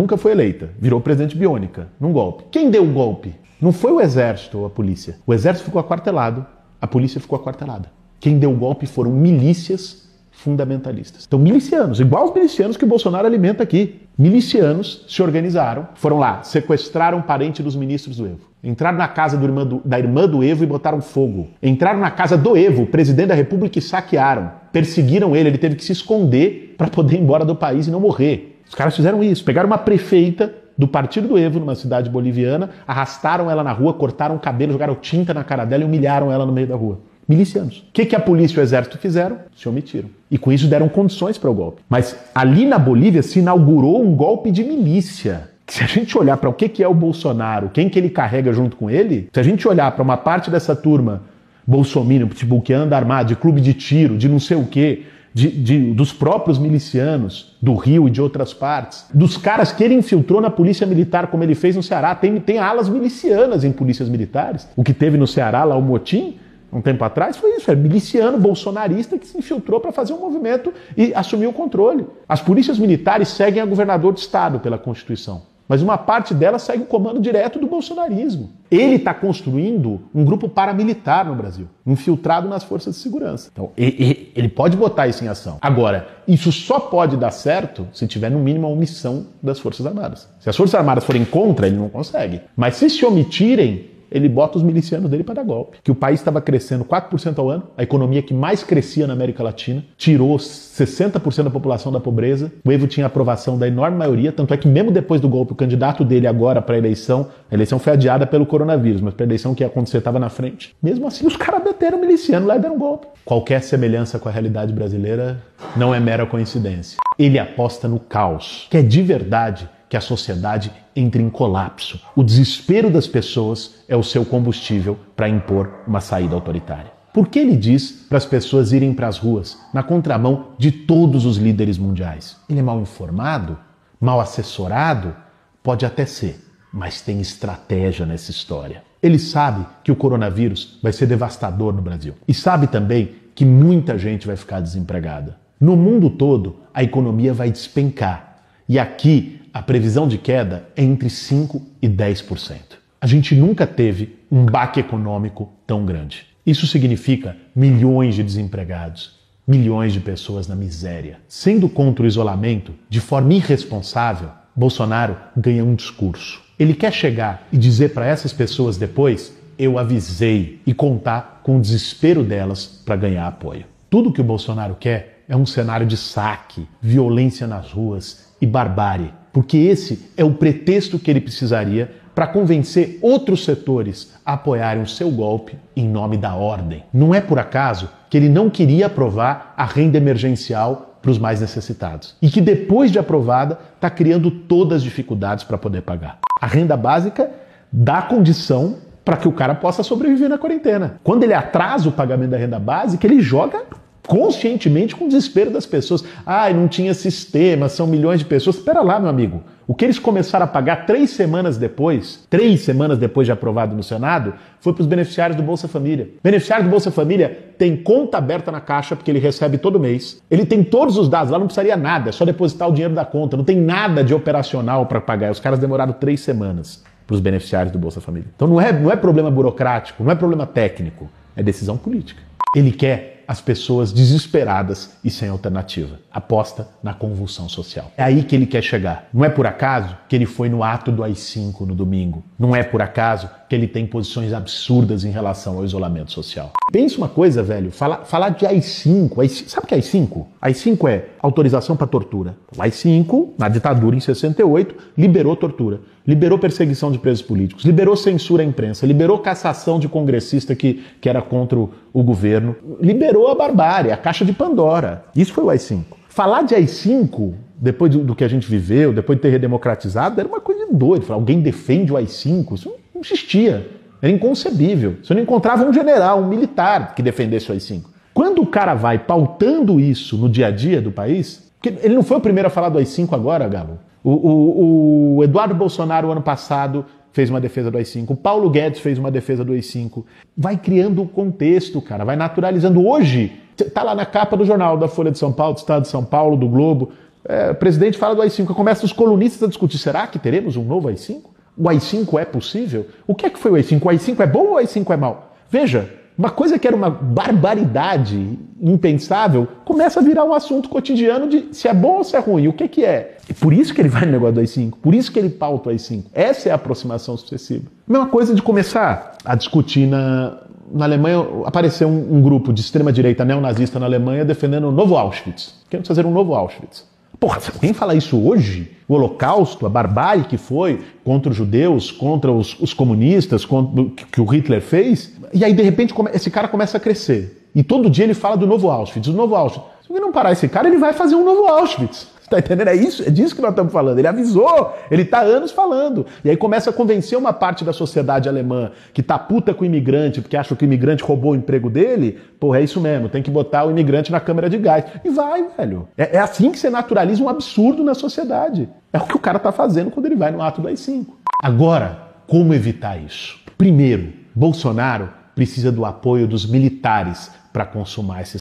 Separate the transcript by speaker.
Speaker 1: Nunca foi eleita. Virou presidente biônica, num golpe. Quem deu o golpe? Não foi o exército ou a polícia. O exército ficou aquartelado, a polícia ficou aquartelada. Quem deu o golpe foram milícias fundamentalistas. Então, milicianos, igual os milicianos que o Bolsonaro alimenta aqui. Milicianos se organizaram, foram lá, sequestraram parente dos ministros do Evo. Entraram na casa do, da irmã do Evo e botaram fogo. Entraram na casa do Evo, presidente da República, e saquearam. Perseguiram ele, ele teve que se esconder para poder ir embora do país e não morrer. Os caras fizeram isso, pegaram uma prefeita do Partido do Evo, numa cidade boliviana, arrastaram ela na rua, cortaram o cabelo, jogaram tinta na cara dela e humilharam ela no meio da rua. Milicianos. O que, que a polícia e o exército fizeram? Se omitiram. E com isso deram condições para o golpe. Mas ali na Bolívia se inaugurou um golpe de milícia. Se a gente olhar para o que, que é o Bolsonaro, quem que ele carrega junto com ele, se a gente olhar para uma parte dessa turma bolsominion, tipo, que anda armado, de clube de tiro, de não sei o quê, de, de, dos próprios milicianos do Rio e de outras partes, dos caras que ele infiltrou na polícia militar, como ele fez no Ceará. Tem, tem alas milicianas em polícias militares. O que teve no Ceará lá, o motim, um tempo atrás, foi isso: é miliciano bolsonarista que se infiltrou para fazer um movimento e assumir o controle. As polícias militares seguem a governador de Estado pela Constituição mas uma parte dela segue o comando direto do bolsonarismo. Ele está construindo um grupo paramilitar no Brasil, infiltrado nas forças de segurança. Então, ele pode botar isso em ação. Agora, isso só pode dar certo se tiver, no mínimo, a omissão das Forças Armadas. Se as Forças Armadas forem contra, ele não consegue. Mas se se omitirem, ele bota os milicianos dele para dar golpe. Que o país estava crescendo 4% ao ano, a economia que mais crescia na América Latina, tirou 60% da população da pobreza. O Evo tinha aprovação da enorme maioria, tanto é que mesmo depois do golpe, o candidato dele agora para a eleição, a eleição foi adiada pelo coronavírus, mas para a eleição que ia acontecer estava na frente. Mesmo assim, os caras meteram o miliciano lá e deram golpe. Qualquer semelhança com a realidade brasileira não é mera coincidência. Ele aposta no caos, que é de verdade que a sociedade entre em colapso. O desespero das pessoas é o seu combustível para impor uma saída autoritária. Por que ele diz para as pessoas irem para as ruas, na contramão de todos os líderes mundiais? Ele é mal informado, mal assessorado? Pode até ser, mas tem estratégia nessa história. Ele sabe que o coronavírus vai ser devastador no Brasil e sabe também que muita gente vai ficar desempregada. No mundo todo, a economia vai despencar. E aqui a previsão de queda é entre 5% e 10%. A gente nunca teve um baque econômico tão grande. Isso significa milhões de desempregados, milhões de pessoas na miséria. Sendo contra o isolamento, de forma irresponsável, Bolsonaro ganha um discurso. Ele quer chegar e dizer para essas pessoas depois: eu avisei, e contar com o desespero delas para ganhar apoio. Tudo que o Bolsonaro quer é um cenário de saque, violência nas ruas e barbárie porque esse é o pretexto que ele precisaria para convencer outros setores a apoiarem o seu golpe em nome da ordem. Não é por acaso que ele não queria aprovar a renda emergencial para os mais necessitados e que depois de aprovada está criando todas as dificuldades para poder pagar. A renda básica dá condição para que o cara possa sobreviver na quarentena. Quando ele atrasa o pagamento da renda básica, ele joga conscientemente com o desespero das pessoas. Ai, ah, não tinha sistema, são milhões de pessoas. Espera lá, meu amigo. O que eles começaram a pagar três semanas depois, três semanas depois de aprovado no Senado, foi para os beneficiários do Bolsa Família. Beneficiário do Bolsa Família tem conta aberta na Caixa, porque ele recebe todo mês. Ele tem todos os dados lá, não precisaria nada, é só depositar o dinheiro da conta. Não tem nada de operacional para pagar. Os caras demoraram três semanas para os beneficiários do Bolsa Família. Então não é, não é problema burocrático, não é problema técnico, é decisão política. Ele quer as pessoas desesperadas e sem alternativa. Aposta na convulsão social. É aí que ele quer chegar. Não é por acaso que ele foi no ato do AI-5 no domingo. Não é por acaso que ele tem posições absurdas em relação ao isolamento social. Pensa uma coisa, velho. Falar, falar de AI-5, AI-5. Sabe o que é AI-5? AI-5 é autorização para tortura. O AI-5, na ditadura em 68, liberou tortura liberou perseguição de presos políticos, liberou censura à imprensa, liberou cassação de congressista que, que era contra o, o governo, liberou a barbárie, a caixa de Pandora. Isso foi o AI-5. Falar de AI-5, depois do, do, que a gente viveu, depois de ter redemocratizado, era uma coisa doida. Falar, alguém defende o AI-5? Isso não existia. Era inconcebível. Você não encontrava um general, um militar que defendesse o AI-5. Quando o cara vai pautando isso no dia a dia do país, porque ele não foi o primeiro a falar do AI-5 agora, Galo. O, o, o Eduardo Bolsonaro, ano passado, fez uma defesa do AI-5. O Paulo Guedes fez uma defesa do AI-5. Vai criando o contexto, cara, vai naturalizando. Hoje, tá lá na capa do jornal da Folha de São Paulo, do Estado de São Paulo, do Globo. É, o presidente fala do AI-5. Começa os colunistas a discutir: será que teremos um novo AI-5? O AI-5 é possível? O que é que foi o AI-5? O AI-5 é bom ou o AI-5 é mal? Veja, uma coisa que era uma barbaridade impensável começa a virar um assunto cotidiano de se é bom ou se é ruim. O que, é que é? Por isso que ele vai no negócio do AI-5, por isso que ele pauta o AI-5. Essa é a aproximação sucessiva. Mesma coisa de começar a discutir na, na Alemanha apareceu um, um, grupo de extrema-direita neonazista na Alemanha defendendo o novo Auschwitz. Querendo fazer um novo Auschwitz. Porra, se alguém falar isso hoje, o Holocausto, a barbárie que foi contra os judeus, contra os, os comunistas, contra, que, que, o Hitler fez, e aí de repente come, esse cara começa a crescer. E todo dia ele fala do novo Auschwitz, do novo Auschwitz. Se alguém não parar esse cara, ele vai fazer um novo Auschwitz. Tá entendendo? É, isso, é disso que nós estamos falando. Ele avisou, ele está anos falando. E aí começa a convencer uma parte da sociedade alemã que tá puta com o imigrante, porque acha que o imigrante roubou o emprego dele. Porra, é isso mesmo, tem que botar o imigrante na câmara de gás. E vai, velho. É, é assim que você naturaliza um absurdo na sociedade. É o que o cara tá fazendo quando ele vai no ato do AI-5. Agora, como evitar isso? Primeiro, Bolsonaro precisa do apoio dos militares para consumar esses